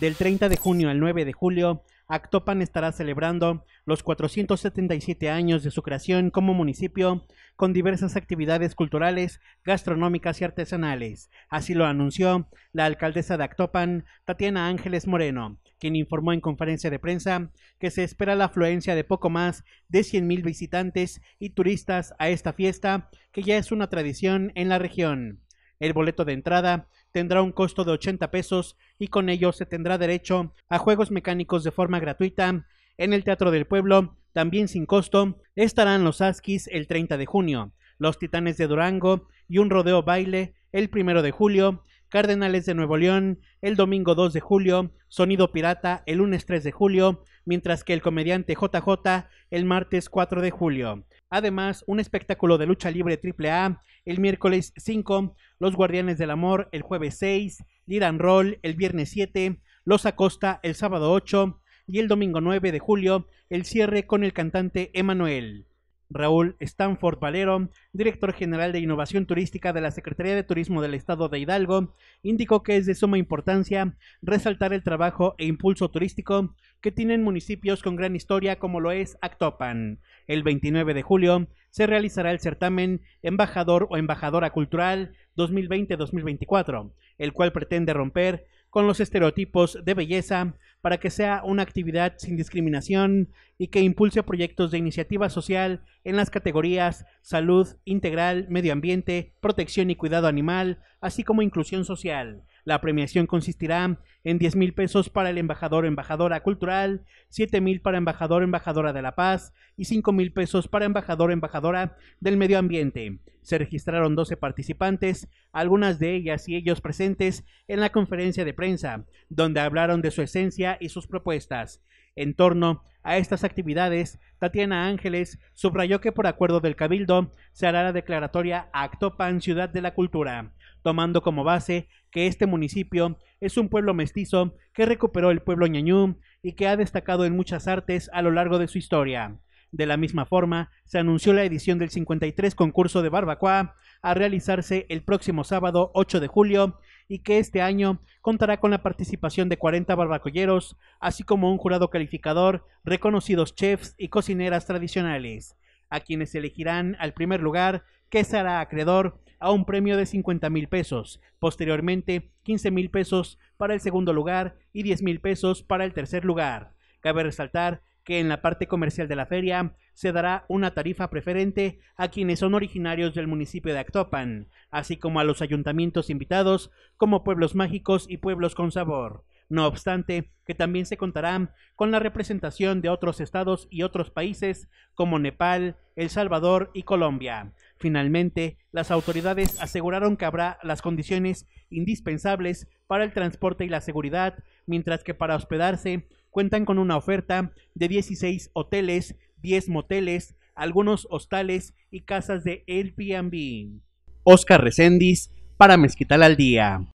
Del 30 de junio al 9 de julio, Actopan estará celebrando los 477 años de su creación como municipio con diversas actividades culturales, gastronómicas y artesanales. Así lo anunció la alcaldesa de Actopan, Tatiana Ángeles Moreno, quien informó en conferencia de prensa que se espera la afluencia de poco más de 100.000 visitantes y turistas a esta fiesta, que ya es una tradición en la región. El boleto de entrada tendrá un costo de 80 pesos y con ello se tendrá derecho a juegos mecánicos de forma gratuita. En el Teatro del Pueblo, también sin costo, estarán los Askis el 30 de junio, los Titanes de Durango y un rodeo baile el 1 de julio, Cardenales de Nuevo León el domingo 2 de julio, Sonido Pirata el lunes 3 de julio, mientras que el comediante JJ el martes 4 de julio. Además, un espectáculo de lucha libre AAA el miércoles 5, Los Guardianes del Amor el jueves 6, Liran Roll el viernes 7, Los Acosta el sábado 8 y el domingo 9 de julio el cierre con el cantante Emanuel. Raúl Stanford Valero, director general de Innovación Turística de la Secretaría de Turismo del Estado de Hidalgo, indicó que es de suma importancia resaltar el trabajo e impulso turístico que tienen municipios con gran historia como lo es Actopan. El 29 de julio se realizará el certamen Embajador o Embajadora Cultural 2020-2024, el cual pretende romper con los estereotipos de belleza para que sea una actividad sin discriminación y que impulse proyectos de iniciativa social en las categorías salud integral, medio ambiente, protección y cuidado animal, así como inclusión social. La premiación consistirá en 10 mil pesos para el embajador embajadora cultural, 7 mil para embajador embajadora de la paz y 5 mil pesos para embajador embajadora del medio ambiente. Se registraron 12 participantes, algunas de ellas y ellos presentes en la conferencia de prensa, donde hablaron de su esencia y sus propuestas. En torno a estas actividades, Tatiana Ángeles subrayó que por acuerdo del Cabildo se hará la declaratoria Actopan Ciudad de la Cultura tomando como base que este municipio es un pueblo mestizo que recuperó el pueblo ñañú y que ha destacado en muchas artes a lo largo de su historia. De la misma forma, se anunció la edición del 53 concurso de Barbacoa a realizarse el próximo sábado 8 de julio y que este año contará con la participación de 40 barbacolleros, así como un jurado calificador, reconocidos chefs y cocineras tradicionales, a quienes elegirán al primer lugar, que será acreedor a un premio de 50 mil pesos, posteriormente 15 mil pesos para el segundo lugar y 10 mil pesos para el tercer lugar. Cabe resaltar que en la parte comercial de la feria se dará una tarifa preferente a quienes son originarios del municipio de Actopan, así como a los ayuntamientos invitados como pueblos mágicos y pueblos con sabor. No obstante, que también se contará con la representación de otros estados y otros países como Nepal, El Salvador y Colombia. Finalmente, las autoridades aseguraron que habrá las condiciones indispensables para el transporte y la seguridad, mientras que para hospedarse cuentan con una oferta de 16 hoteles, 10 moteles, algunos hostales y casas de Airbnb. Oscar Recendis para Mezquital al Día.